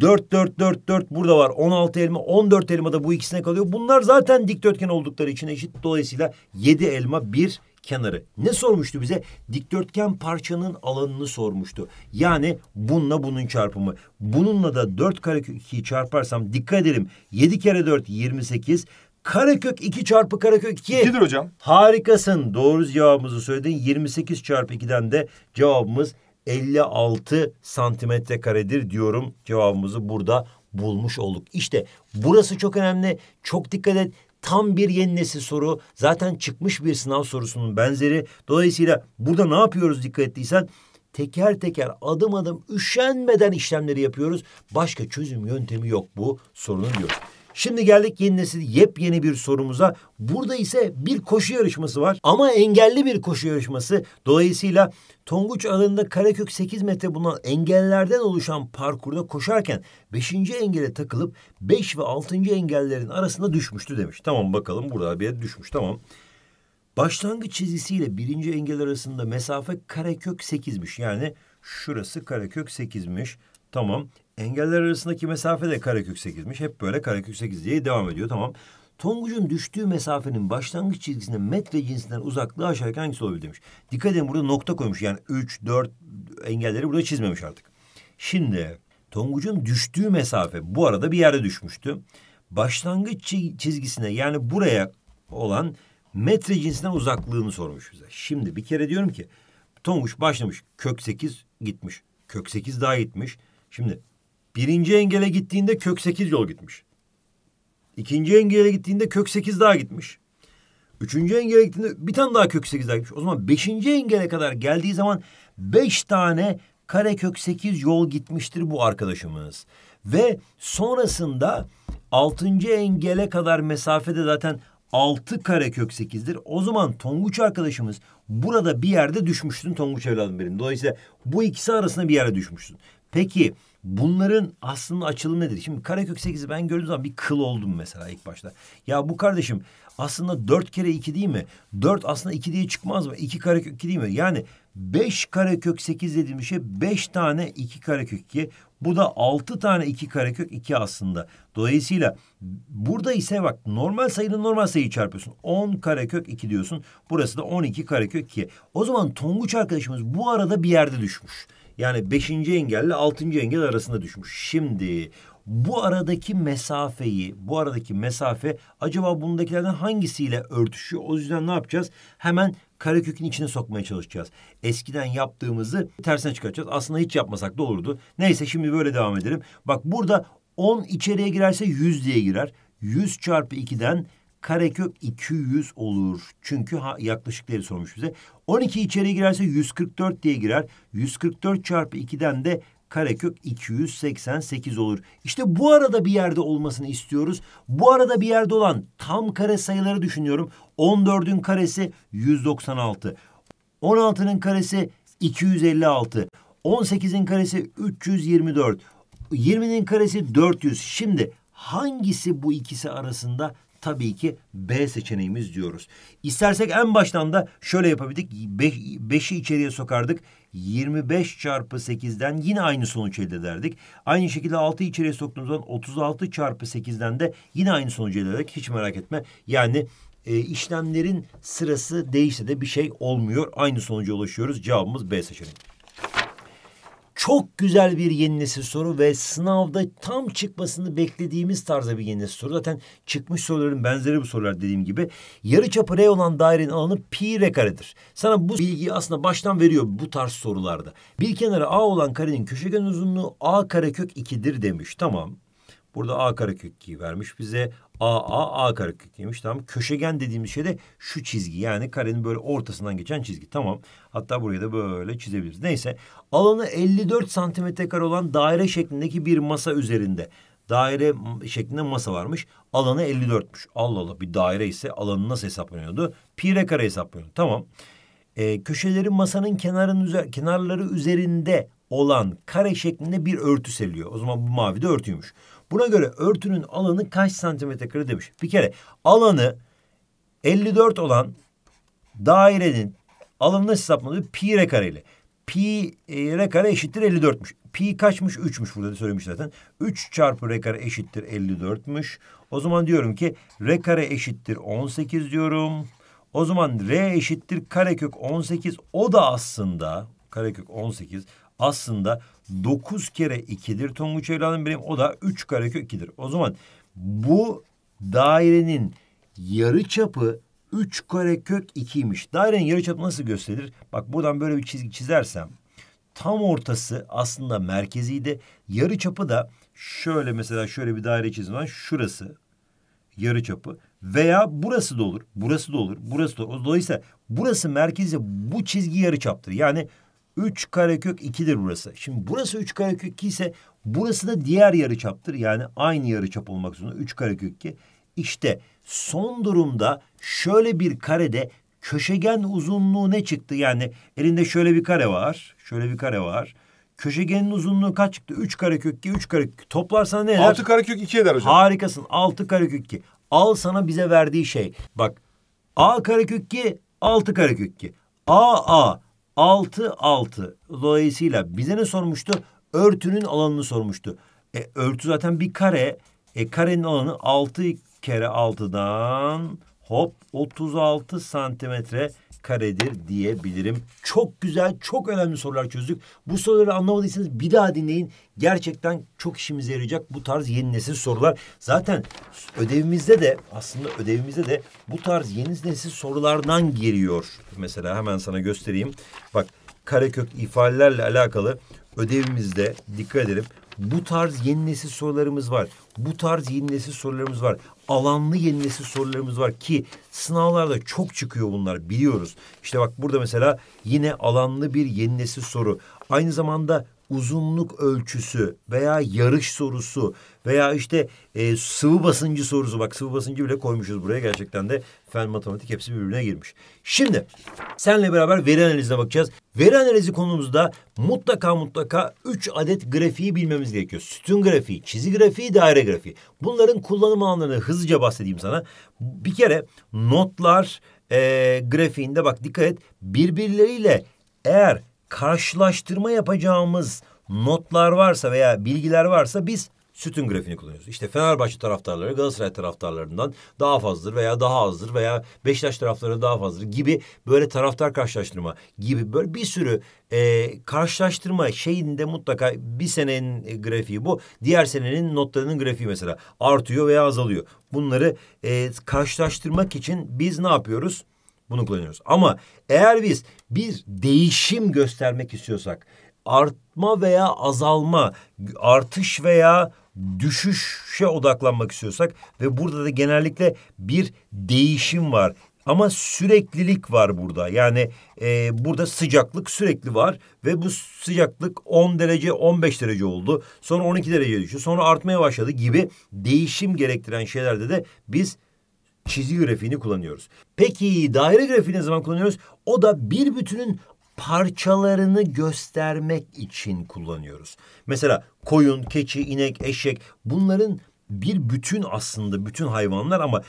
4 4 4 4 burada var. 16 elma, 14 elma da bu ikisine kalıyor. Bunlar zaten dikdörtgen oldukları için eşit. Dolayısıyla 7 elma 1 kenarı. Ne sormuştu bize? Dikdörtgen parçanın alanını sormuştu. Yani bununla bunun çarpımı. Bununla da 4 karekökü çarparsam dikkat edelim. 7 kere 4 28. Karekök 2 çarpı karekök 2. 2'dir hocam. Harikasın. Doğru cevabımızı söyledin. 28 çarpı 2'den de cevabımız 56 santimetre karedir diyorum. Cevabımızı burada bulmuş olduk. İşte burası çok önemli. Çok dikkat et tam bir yeni nesil soru. Zaten çıkmış bir sınav sorusunun benzeri. Dolayısıyla burada ne yapıyoruz dikkat ettiysen? Teker teker adım adım üşenmeden işlemleri yapıyoruz. Başka çözüm yöntemi yok bu sorunun diyoruz. Şimdi geldik yeni nesil yepyeni bir sorumuza. Burada ise bir koşu yarışması var ama engelli bir koşu yarışması. Dolayısıyla Tonguç alanında Karakök 8 metre bulunan engellerden oluşan parkurda koşarken 5. engele takılıp 5 ve 6. engellerin arasında düşmüştü demiş. Tamam bakalım burada bir yer düşmüş tamam. Başlangıç çizgisiyle birinci engel arasında mesafe karekök 8'miş. Yani şurası karekök 8'miş. Tamam. Engeller arasındaki mesafe de karekök 8'miş. Hep böyle karekök 8 diye devam ediyor. Tamam. Tonguç'un düştüğü mesafenin başlangıç çizgisine metre cinsinden uzaklığı aşarken hangisi olabilir demiş. Dikkat edin burada nokta koymuş. Yani 3, 4 engelleri burada çizmemiş artık. Şimdi Tonguç'un düştüğü mesafe bu arada bir yerde düşmüştü. Başlangıç çizgisine yani buraya olan metre cinsinden uzaklığını sormuş bize. Şimdi bir kere diyorum ki Tonguç başlamış kök 8 gitmiş. Kök 8 daha gitmiş. Şimdi birinci engele gittiğinde kök 8 yol gitmiş. İkinci engele gittiğinde kök 8 daha gitmiş. Üçüncü engele gittiğinde bir tane daha kök 8 daha gitmiş. O zaman beşinci engele kadar geldiği zaman beş tane kare kök 8 yol gitmiştir bu arkadaşımız. Ve sonrasında altıncı engele kadar mesafede zaten altı kare kök 8'dir. O zaman Tonguç arkadaşımız burada bir yerde düşmüşsün Tonguç evladım benim. Dolayısıyla bu ikisi arasında bir yere düşmüşsün. Peki bunların aslında açılımı nedir? Şimdi karekök sekizi ben gördüğüm zaman bir kıl oldum mesela ilk başta. Ya bu kardeşim aslında dört kere iki değil mi? Dört aslında iki diye çıkmaz mı? İki karekök iki değil mi? Yani beş karekök sekiz dediğim şey beş tane iki karekök iki. Bu da altı tane iki karekök iki aslında. Dolayısıyla burada ise bak normal sayıyla normal sayıyı çarpıyorsun. On karekök iki diyorsun. Burası da on iki karekök iki. O zaman Tonguç arkadaşımız bu arada bir yerde düşmüş. Yani beşinci engelle altıncı engel arasında düşmüş. Şimdi bu aradaki mesafeyi, bu aradaki mesafe acaba bundakilerden hangisiyle örtüşüyor? O yüzden ne yapacağız? Hemen karekökün içine sokmaya çalışacağız. Eskiden yaptığımızı tersine çıkartacağız. Aslında hiç yapmasak da olurdu. Neyse şimdi böyle devam edelim. Bak burada 10 içeriye girerse 100 diye girer. 100 çarpı 2'den karekök 200 olur. Çünkü ha, yaklaşıkları sormuş bize. 12 içeri girerse 144 diye girer. 144 çarpı 2'den de karekök 288 olur. İşte bu arada bir yerde olmasını istiyoruz. Bu arada bir yerde olan tam kare sayıları düşünüyorum. 14'ün karesi 196. 16'nın karesi 256. 18'in karesi 324. 20'nin karesi 400. Şimdi hangisi bu ikisi arasında tabii ki B seçeneğimiz diyoruz. İstersek en baştan da şöyle yapabildik. 5'i Beş, içeriye sokardık. 25 çarpı 8'den yine aynı sonuç elde ederdik. Aynı şekilde 6'yı içeriye soktuğumuz 36 çarpı 8'den de yine aynı sonucu elde ederdik. Hiç merak etme. Yani e, işlemlerin sırası değişse de bir şey olmuyor. Aynı sonuca ulaşıyoruz. Cevabımız B seçeneği çok güzel bir yeni nesil soru ve sınavda tam çıkmasını beklediğimiz tarzda bir yeni nesil soru. Zaten çıkmış soruların benzeri bu sorular dediğim gibi. yarı çapı R olan dairenin alanı pi R karedir. Sana bu bilgiyi aslında baştan veriyor bu tarz sorularda. Bir kenara A olan karenin köşegen uzunluğu A kare kök 2'dir demiş. Tamam. Burada A karekökü vermiş bize. A A A kareköküymüş. Tamam. Köşegen dediğimiz şey de şu çizgi. Yani karenin böyle ortasından geçen çizgi. Tamam. Hatta buraya da böyle çizebiliriz. Neyse. Alanı 54 santimetre kare olan daire şeklindeki bir masa üzerinde daire şeklinde masa varmış. Alanı 54'müş. Allah Allah bir daire ise alanı nasıl hesaplanıyordu? Pi re kare hesaplanıyordu. Tamam. Ee, köşeleri masanın kenarın üzer kenarları üzerinde olan kare şeklinde bir örtü seriliyor. O zaman bu mavi de örtüymüş. Buna göre örtünün alanı kaç santimetre kare demiş. Bir kere alanı 54 olan dairenin alanı nasıl hesaplanıyor? Pi re kare ile. Pi e, re kare eşittir 54'müş. Pi kaçmış? 3'müş burada söylemiş zaten. 3 çarpı re kare eşittir 54'müş. O zaman diyorum ki re kare eşittir 18 diyorum. O zaman r eşittir karekök 18 o da aslında karekök 18. Aslında 9 kere 2'dir Tonguç evladım benim. O da 3 karekök 2'dir. O zaman bu dairenin yarı çapı 3 karekök 2'ymiş. Dairenin yarı çapı nasıl gösterilir? Bak buradan böyle bir çizgi çizersem tam ortası aslında merkeziydi. Yarı çapı da şöyle mesela şöyle bir daire çizim şurası yarı çapı veya burası da olur, burası da olur, burası da olur. Dolayısıyla burası merkezi bu çizgi yarı çaptır. Yani 3 karekök 2'dir burası. Şimdi burası 3 karekök 2 ise burası da diğer yarıçaptır. Yani aynı yarıçap olmak zorunda 3 karekök 2. İşte son durumda şöyle bir karede köşegen uzunluğu ne çıktı? Yani elinde şöyle bir kare var. Şöyle bir kare var. Köşegenin uzunluğu kaç çıktı? 3 karekök 2, 3 karekök. Toplarsan ne eder? 6 karekök 2 eder hocam. Harikasın. 6 karekök 2. Al sana bize verdiği şey. Bak A karekök 2, 6 karekök 2. A A 6 6. Dolayısıyla bize ne sormuştu? Örtünün alanını sormuştu. E, örtü zaten bir kare. E, karenin alanı 6 kere 6'dan hop 36 santimetre karedir diyebilirim. Çok güzel, çok önemli sorular çözdük. Bu soruları anlamadıysanız bir daha dinleyin. Gerçekten çok işimize yarayacak bu tarz yeni nesil sorular. Zaten ödevimizde de aslında ödevimizde de bu tarz yeni nesil sorulardan geliyor. Mesela hemen sana göstereyim. Bak karekök ifadelerle alakalı ödevimizde dikkat edelim bu tarz yeni nesil sorularımız var. Bu tarz yeni nesil sorularımız var. Alanlı yeni nesil sorularımız var ki sınavlarda çok çıkıyor bunlar biliyoruz. İşte bak burada mesela yine alanlı bir yeni nesil soru. Aynı zamanda uzunluk ölçüsü veya yarış sorusu veya işte e, sıvı basıncı sorusu bak sıvı basıncı bile koymuşuz buraya gerçekten de fen matematik hepsi birbirine girmiş. Şimdi senle beraber veri analizine bakacağız. Veri analizi konumuzda mutlaka mutlaka üç adet grafiği bilmemiz gerekiyor. Sütun grafiği, çizgi grafiği, daire grafiği. Bunların kullanım alanlarını hızlıca bahsedeyim sana. Bir kere notlar e, grafiğinde bak dikkat et birbirleriyle eğer karşılaştırma yapacağımız notlar varsa veya bilgiler varsa biz sütun grafiğini kullanıyoruz. İşte Fenerbahçe taraftarları Galatasaray taraftarlarından daha fazladır veya daha azdır veya Beşiktaş taraftarları daha fazladır gibi böyle taraftar karşılaştırma gibi böyle bir sürü e, karşılaştırma şeyinde mutlaka bir senenin e, grafiği bu. Diğer senenin notlarının grafiği mesela artıyor veya azalıyor. Bunları e, karşılaştırmak için biz ne yapıyoruz? Bunu kullanıyoruz. Ama eğer biz bir değişim göstermek istiyorsak artma veya azalma, artış veya düşüşe odaklanmak istiyorsak ve burada da genellikle bir değişim var. Ama süreklilik var burada. Yani e, burada sıcaklık sürekli var ve bu sıcaklık 10 derece 15 derece oldu. Sonra 12 derece düştü. Sonra artmaya başladı gibi değişim gerektiren şeylerde de biz çizgi grafiğini kullanıyoruz. Peki daire grafiğini ne zaman kullanıyoruz? O da bir bütünün parçalarını göstermek için kullanıyoruz. Mesela koyun, keçi, inek, eşek bunların bir bütün aslında bütün hayvanlar ama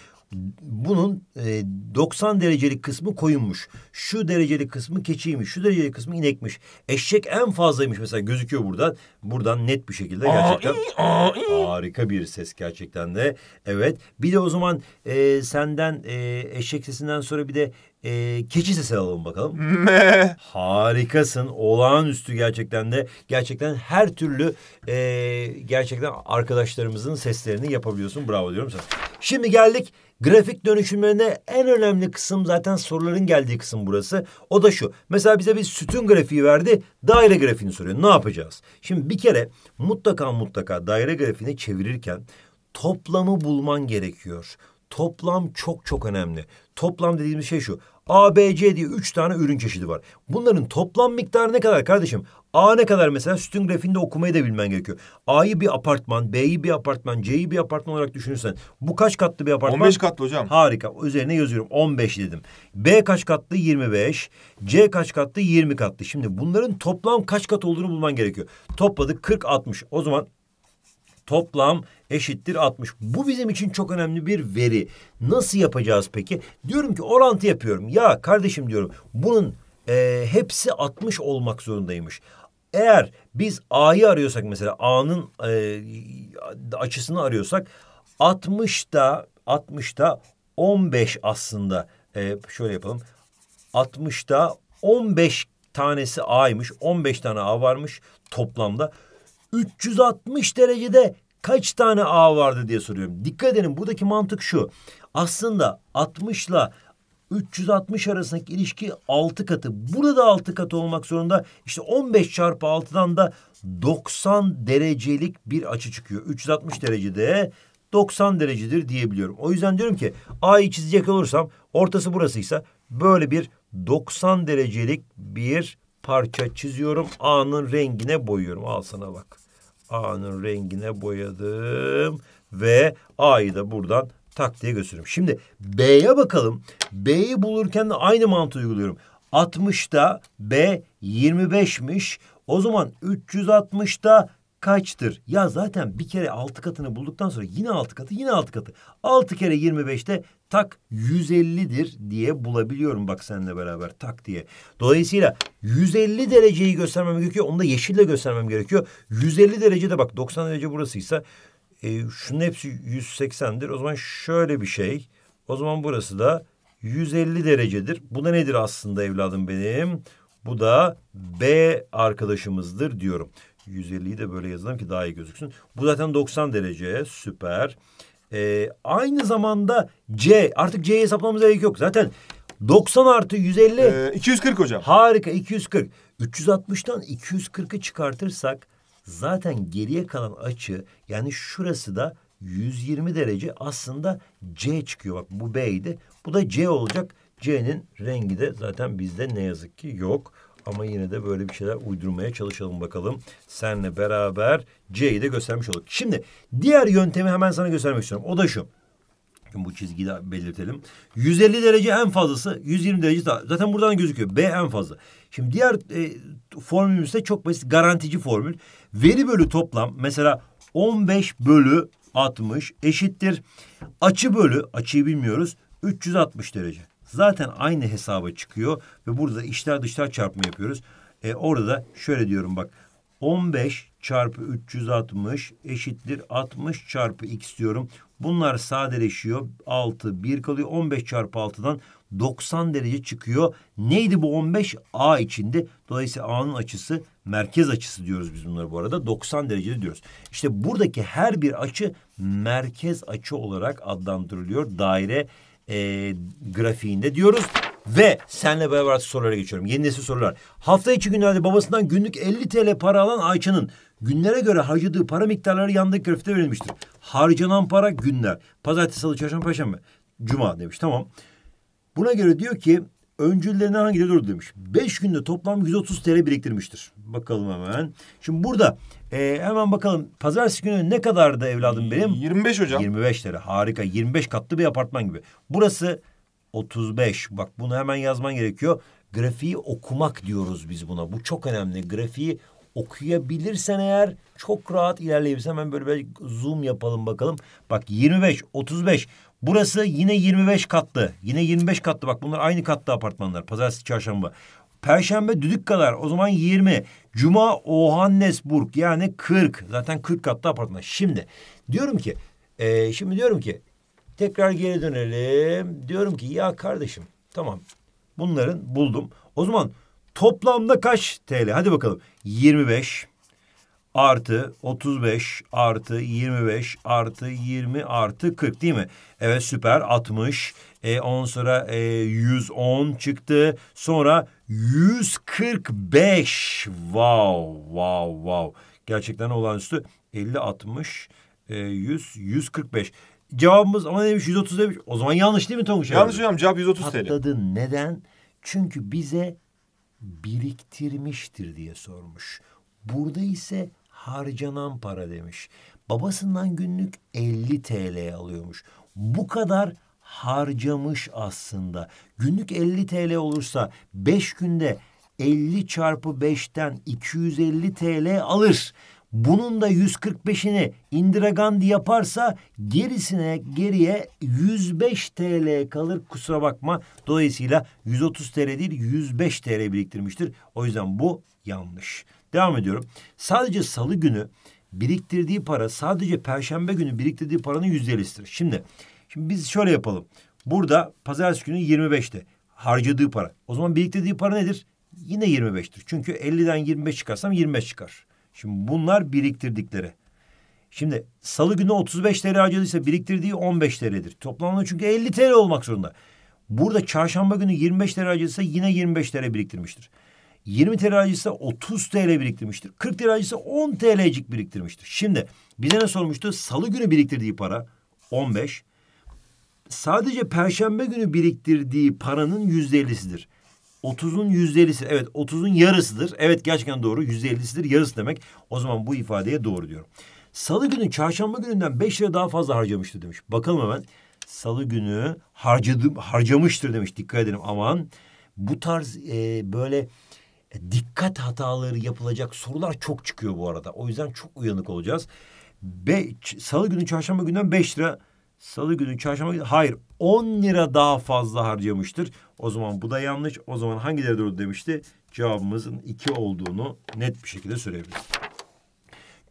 bunun e, 90 derecelik kısmı koyunmuş. Şu derecelik kısmı keçiymiş. Şu derecelik kısmı inekmiş. Eşek en fazlaymış mesela gözüküyor buradan. Buradan net bir şekilde gerçekten aa, aa, harika bir ses gerçekten de. Evet. Bir de o zaman e, senden e, eşek sesinden sonra bir de e, keçi sesi alalım bakalım. Harikasın. Olağanüstü gerçekten de. Gerçekten her türlü e, gerçekten arkadaşlarımızın seslerini yapabiliyorsun. Bravo diyorum sana. Şimdi geldik grafik dönüşümlerine en önemli kısım zaten soruların geldiği kısım burası. O da şu. Mesela bize bir sütun grafiği verdi. Daire grafiğini soruyor. Ne yapacağız? Şimdi bir kere mutlaka mutlaka daire grafiğini çevirirken toplamı bulman gerekiyor. Toplam çok çok önemli. Toplam dediğimiz şey şu. ABC diye üç tane ürün çeşidi var. Bunların toplam miktarı ne kadar kardeşim? A ne kadar mesela sütün grafiğinde okumayı da bilmen gerekiyor. A'yı bir apartman, B'yi bir apartman, C'yi bir apartman olarak düşünürsen bu kaç katlı bir apartman? 15 katlı hocam. Harika. Üzerine yazıyorum 15 dedim. B kaç katlı? 25. C kaç katlı? 20 katlı. Şimdi bunların toplam kaç kat olduğunu bulman gerekiyor. Topladık 40 60. O zaman toplam eşittir 60. Bu bizim için çok önemli bir veri. Nasıl yapacağız peki? Diyorum ki orantı yapıyorum. Ya kardeşim diyorum bunun e, hepsi 60 olmak zorundaymış. Eğer biz A'yı arıyorsak mesela A'nın e, açısını arıyorsak 60'da 60'da 15 aslında e, şöyle yapalım. 60'da 15 tanesi A'ymış. 15 tane A varmış toplamda. 360 derecede kaç tane A vardı diye soruyorum. Dikkat edin buradaki mantık şu. Aslında 60 ile 360 arasındaki ilişki 6 katı. Burada da 6 katı olmak zorunda. İşte 15 çarpı 6'dan da 90 derecelik bir açı çıkıyor. 360 derecede 90 derecedir diyebiliyorum. O yüzden diyorum ki A'yı çizecek olursam ortası burasıysa böyle bir 90 derecelik bir parça çiziyorum. A'nın rengine boyuyorum. Al sana bak. A'nın rengine boyadım ve A'yı da buradan tak diye gösteriyorum. Şimdi B'ye bakalım. B'yi bulurken de aynı mantığı uyguluyorum. 60'da B 25'miş. O zaman 360'da kaçtır? Ya zaten bir kere altı katını bulduktan sonra yine altı katı yine altı katı. Altı kere yirmi beşte tak 150'dir diye bulabiliyorum bak seninle beraber tak diye. Dolayısıyla 150 dereceyi göstermem gerekiyor. Onu da yeşille göstermem gerekiyor. 150 derecede bak 90 derece burasıysa e, şunun hepsi 180'dir. O zaman şöyle bir şey. O zaman burası da 150 derecedir. Bu da nedir aslında evladım benim? Bu da B arkadaşımızdır diyorum. 150'yi de böyle yazalım ki daha iyi gözüksün. Bu zaten 90 derece süper. Ee, aynı zamanda C artık C hesaplamamıza gerek yok. Zaten 90 artı 150. Ee, 240 hocam. Harika 240. 360'tan 240'ı çıkartırsak zaten geriye kalan açı yani şurası da 120 derece aslında C çıkıyor. Bak bu B'ydi. Bu da C olacak. C'nin rengi de zaten bizde ne yazık ki yok. Ama yine de böyle bir şeyler uydurmaya çalışalım bakalım. Senle beraber C'yi de göstermiş olduk. Şimdi diğer yöntemi hemen sana göstermek istiyorum. O da şu. Şimdi bu çizgiyi de belirtelim. 150 derece en fazlası, 120 derece daha. Zaten buradan gözüküyor. B en fazla. Şimdi diğer e, formülümüz de çok basit. Garantici formül. Veri bölü toplam. Mesela 15 bölü 60 eşittir. Açı bölü, açıyı bilmiyoruz. 360 derece. Zaten aynı hesaba çıkıyor ve burada işler dışlar çarpımı yapıyoruz. E, orada şöyle diyorum bak 15 çarpı 360 eşittir 60 çarpı x diyorum. Bunlar sadeleşiyor. 6 1 kalıyor. 15 çarpı 6'dan 90 derece çıkıyor. Neydi bu 15? A içinde. Dolayısıyla A'nın açısı merkez açısı diyoruz biz bunları bu arada. 90 derece diyoruz. İşte buradaki her bir açı merkez açı olarak adlandırılıyor. Daire e, grafiğinde diyoruz. Ve senle beraber sorulara geçiyorum. Yeni nesil sorular. Hafta içi günlerde babasından günlük 50 TL para alan Ayça'nın günlere göre harcadığı para miktarları yandaki grafikte verilmiştir. Harcanan para günler. Pazartesi, salı, çarşamba, perşembe. Cuma demiş. Tamam. Buna göre diyor ki öncüllerinden hangileri doğru demiş. Beş günde toplam 130 TL biriktirmiştir. Bakalım hemen. Şimdi burada e, hemen bakalım pazartesi günü ne kadardı evladım benim? 25 hocam. 25 lira harika 25 katlı bir apartman gibi. Burası 35 bak bunu hemen yazman gerekiyor. Grafiği okumak diyoruz biz buna. Bu çok önemli. Grafiği okuyabilirsen eğer çok rahat ilerleyebilirsin. Hemen böyle bir zoom yapalım bakalım. Bak 25, 35. Burası yine 25 katlı. Yine 25 katlı. Bak bunlar aynı katlı apartmanlar. Pazartesi, çarşamba. Perşembe düdük kadar. O zaman 20. Cuma Ohannesburg yani 40. Zaten 40 katlı apartman. Şimdi diyorum ki e, şimdi diyorum ki tekrar geri dönelim. Diyorum ki ya kardeşim tamam bunların buldum. O zaman toplamda kaç TL? Hadi bakalım. 25 artı 35 artı 25 artı 20 artı 40 değil mi? Evet süper 60 e, on sonra e, 110 çıktı sonra 145 wow wow wow gerçekten olağanüstü 50 60 e, 100 145 Cevabımız ama demiş 130 demiş. O zaman yanlış değil mi Tonguç? Yanlış hocam cevap 130 Patladı. TL. Patladı. Neden? Çünkü bize biriktirmiştir diye sormuş. Burada ise harcanan para demiş. Babasından günlük 50 TL alıyormuş. Bu kadar harcamış aslında. Günlük 50 TL olursa 5 günde 50 çarpı 5'ten 250 TL alır. Bunun da 145'ini Indira Gandhi yaparsa gerisine geriye 105 TL kalır kusura bakma. Dolayısıyla 130 TL değil 105 TL biriktirmiştir. O yüzden bu yanlış. Devam ediyorum. Sadece salı günü biriktirdiği para sadece perşembe günü biriktirdiği paranın yüzde ellisidir. Şimdi, şimdi biz şöyle yapalım. Burada pazartesi günü 25'te harcadığı para. O zaman biriktirdiği para nedir? Yine 25'tir. Çünkü 50'den 25 çıkarsam 25 çıkar. Şimdi bunlar biriktirdikleri. Şimdi salı günü 35 TL harcadıysa biriktirdiği 15 TL'dir. Toplamda çünkü 50 TL olmak zorunda. Burada çarşamba günü 25 TL harcadıysa yine 25 TL biriktirmiştir. 20 TL 30 TL biriktirmiştir. 40 TL harcıysa 10 TL'cik biriktirmiştir. Şimdi bize ne sormuştu? Salı günü biriktirdiği para 15. Sadece perşembe günü biriktirdiği paranın yüzde %50'sidir. 30'un %50'si. Evet 30'un yarısıdır. Evet gerçekten doğru. %50'sidir. Yarısı demek. O zaman bu ifadeye doğru diyorum. Salı günü çarşamba gününden 5 lira daha fazla harcamıştır demiş. Bakalım hemen. Salı günü harcadım, harcamıştır demiş. Dikkat edelim aman. Bu tarz e, böyle dikkat hataları yapılacak sorular çok çıkıyor bu arada. O yüzden çok uyanık olacağız. Be, salı günü çarşamba günden beş lira Salı günü çarşamba günü hayır 10 lira daha fazla harcamıştır. O zaman bu da yanlış. O zaman hangileri doğru demişti? Cevabımızın iki olduğunu net bir şekilde söyleyebiliriz.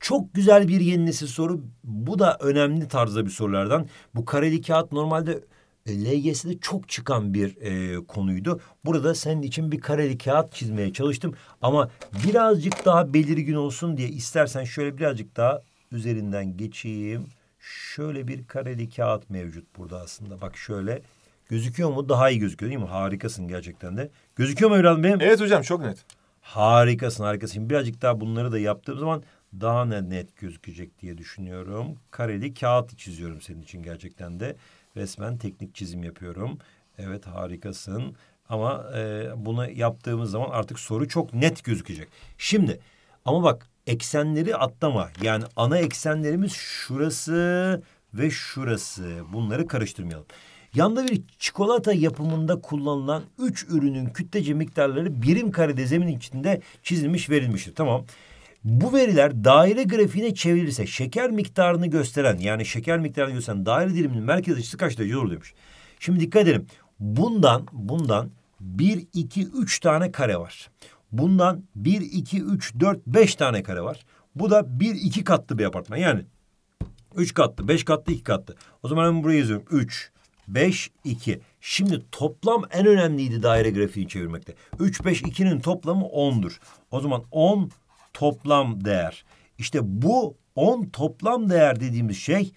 Çok güzel bir yenilisi soru. Bu da önemli tarzda bir sorulardan. Bu kareli kağıt normalde e, LGS'de çok çıkan bir e, konuydu. Burada senin için bir kareli kağıt çizmeye çalıştım. Ama birazcık daha belirgin olsun diye istersen şöyle birazcık daha üzerinden geçeyim. Şöyle bir kareli kağıt mevcut burada aslında. Bak şöyle gözüküyor mu? Daha iyi gözüküyor değil mi? Harikasın gerçekten de. Gözüküyor mu evladım benim? Evet hocam çok net. Harikasın harikasın. Şimdi birazcık daha bunları da yaptığım zaman daha net gözükecek diye düşünüyorum. Kareli kağıt çiziyorum senin için gerçekten de. Resmen teknik çizim yapıyorum. Evet harikasın. Ama e, bunu yaptığımız zaman artık soru çok net gözükecek. Şimdi ama bak eksenleri atlama. Yani ana eksenlerimiz şurası ve şurası. Bunları karıştırmayalım. Yanda bir çikolata yapımında kullanılan üç ürünün kütlece miktarları birim karede zemin içinde çizilmiş verilmiştir. Tamam. Bu veriler daire grafiğine çevrilirse şeker miktarını gösteren yani şeker miktarını gösteren daire diliminin merkez açısı kaç derece olur demiş. Şimdi dikkat edelim. Bundan bundan 1 2 3 tane kare var. Bundan 1 2 3 4 5 tane kare var. Bu da 1 2 katlı bir apartman. Yani 3 katlı, 5 katlı, 2 katlı. O zaman ben buraya yazıyorum. 3 5 2. Şimdi toplam en önemliydi daire grafiğini çevirmekte. 3 5 2'nin toplamı 10'dur. O zaman 10 toplam değer. İşte bu 10 toplam değer dediğimiz şey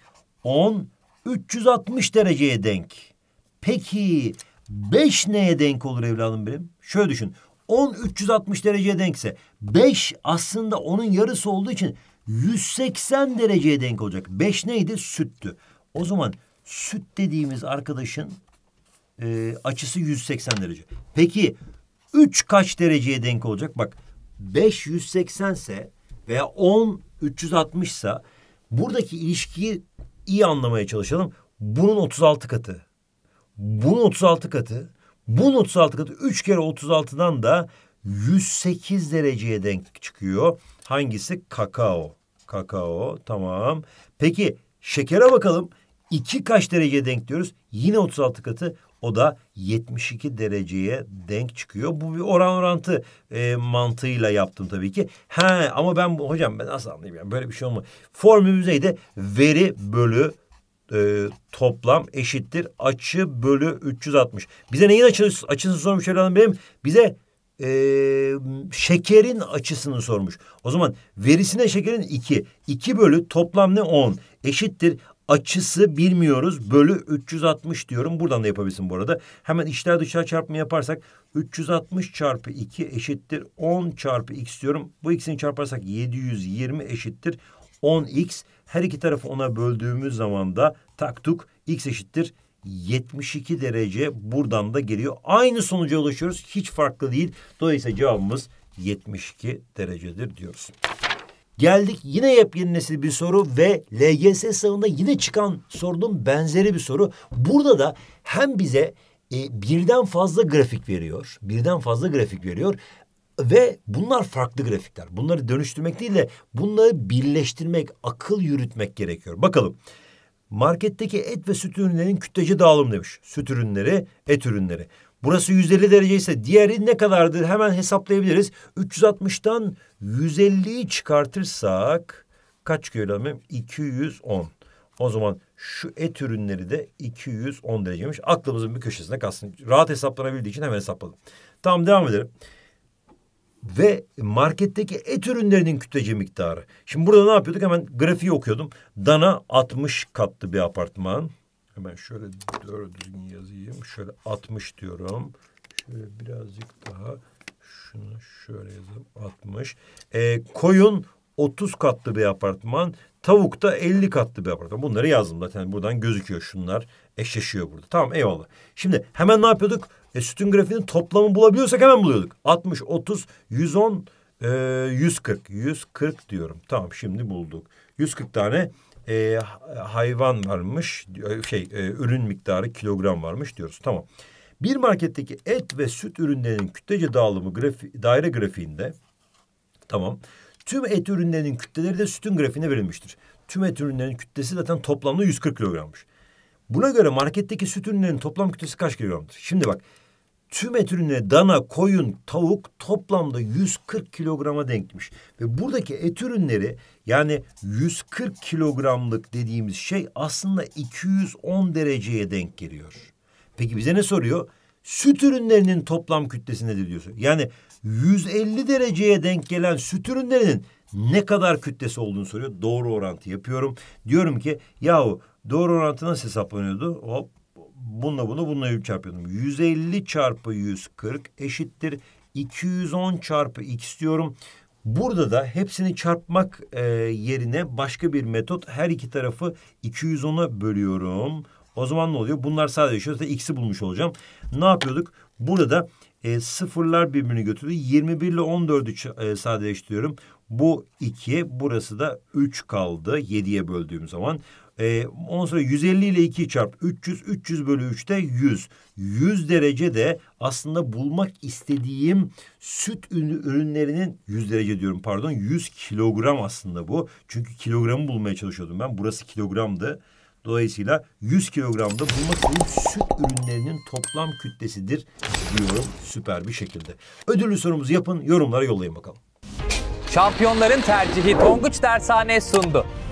10 360 dereceye denk. Peki 5 neye denk olur evladım benim? Şöyle düşün. 10 360 dereceye denkse 5 aslında onun yarısı olduğu için 180 dereceye denk olacak. 5 neydi? Süttü. O zaman süt dediğimiz arkadaşın e, açısı 180 derece. Peki 3 kaç dereceye denk olacak? Bak 580 180 ise veya 10 360 ise buradaki ilişkiyi iyi anlamaya çalışalım. Bunun 36 katı. Bunun 36 katı. Bunun 36 katı 3 kere 36'dan da 108 dereceye denk çıkıyor. Hangisi? Kakao. Kakao tamam. Peki şekere bakalım. 2 kaç dereceye denk diyoruz? Yine 36 katı. O da 72 dereceye denk çıkıyor. Bu bir oran orantı e, mantığıyla yaptım tabii ki. He ama ben bu hocam ben nasıl anlayayım yani böyle bir şey olmaz. Formülümüz neydi? Veri bölü e, toplam eşittir açı bölü 360. Bize neyin açısı, açısını sormuş evladım benim? Bize e, şekerin açısını sormuş. O zaman verisine şekerin 2. 2 bölü toplam ne 10 eşittir açısı bilmiyoruz. Bölü 360 diyorum. Buradan da yapabilirsin bu arada. Hemen içler dışlar çarpımı yaparsak 360 çarpı 2 eşittir 10 çarpı x diyorum. Bu x'ini çarparsak 720 eşittir 10x. Her iki tarafı ona böldüğümüz zaman da taktuk x eşittir 72 derece buradan da geliyor. Aynı sonuca ulaşıyoruz. Hiç farklı değil. Dolayısıyla cevabımız 72 derecedir diyoruz. Geldik yine yepyeni nesil bir soru ve LGS sınavında yine çıkan sorunun benzeri bir soru. Burada da hem bize e, birden fazla grafik veriyor. Birden fazla grafik veriyor. Ve bunlar farklı grafikler. Bunları dönüştürmek değil de bunları birleştirmek, akıl yürütmek gerekiyor. Bakalım. Marketteki et ve süt ürünlerinin kütlece dağılımı demiş. Süt ürünleri, et ürünleri. Burası 150 derece ise diğeri ne kadardır hemen hesaplayabiliriz. 360'tan 150'yi çıkartırsak kaç kilometre? 210. O zaman şu et ürünleri de 210 dereceymiş. Aklımızın bir köşesinde kalsın. Rahat hesaplanabildiği için hemen hesapladım. Tamam devam edelim. Ve marketteki et ürünlerinin kütlece miktarı. Şimdi burada ne yapıyorduk? Hemen grafiği okuyordum. Dana 60 katlı bir apartman. Hemen şöyle doğru düzgün yazayım. Şöyle 60 diyorum. Şöyle birazcık daha şunu şöyle yazayım 60. Ee, koyun 30 katlı bir apartman. Tavuk da 50 katlı bir apartman. Bunları yazdım zaten. Buradan gözüküyor şunlar. Eşleşiyor burada. Tamam eyvallah. Şimdi hemen ne yapıyorduk? E, sütün grafiğinin toplamı bulabiliyorsak hemen buluyorduk. 60, 30, 110, e, 140. 140 diyorum. Tamam şimdi bulduk. 140 tane e, hayvan varmış e, şey e, ürün miktarı kilogram varmış diyoruz tamam. Bir marketteki et ve süt ürünlerinin kütlece dağılımı grafi, daire grafiğinde tamam. Tüm et ürünlerinin kütleleri de sütün grafiğine verilmiştir. Tüm et ürünlerinin kütlesi zaten toplamda 140 kilogrammış. Buna göre marketteki süt ürünlerinin toplam kütlesi kaç kilogramdır? Şimdi bak tüm et ürüne dana, koyun, tavuk toplamda 140 kilograma denkmiş. Ve buradaki et ürünleri yani 140 kilogramlık dediğimiz şey aslında 210 dereceye denk geliyor. Peki bize ne soruyor? Süt ürünlerinin toplam kütlesi nedir diyorsun. Yani 150 dereceye denk gelen süt ürünlerinin ne kadar kütlesi olduğunu soruyor. Doğru orantı yapıyorum. Diyorum ki yahu doğru orantı nasıl hesaplanıyordu? Hop bununla bunu bununla bir çarpıyordum. 150 çarpı 140 eşittir 210 çarpı x diyorum. Burada da hepsini çarpmak e, yerine başka bir metot her iki tarafı 210'a bölüyorum. O zaman ne oluyor? Bunlar sadeleşiyor. İşte x'i bulmuş olacağım. Ne yapıyorduk? Burada e, sıfırlar birbirini götürdü. 21 ile 14'ü e, sadeleştiriyorum. Bu 2'ye burası da 3 kaldı 7'ye böldüğüm zaman. Ee, ondan sonra 150 ile 2 çarp 300, 300 bölü 3'te 100. 100 derece de aslında bulmak istediğim süt ürünlerinin 100 derece diyorum pardon 100 kilogram aslında bu. Çünkü kilogramı bulmaya çalışıyordum ben. Burası kilogramdı. Dolayısıyla 100 kilogramda bulmak istediğim süt ürünlerinin toplam kütlesidir diyorum süper bir şekilde. Ödüllü sorumuzu yapın yorumlara yollayın bakalım. Şampiyonların tercihi Tonguç Dershane sundu.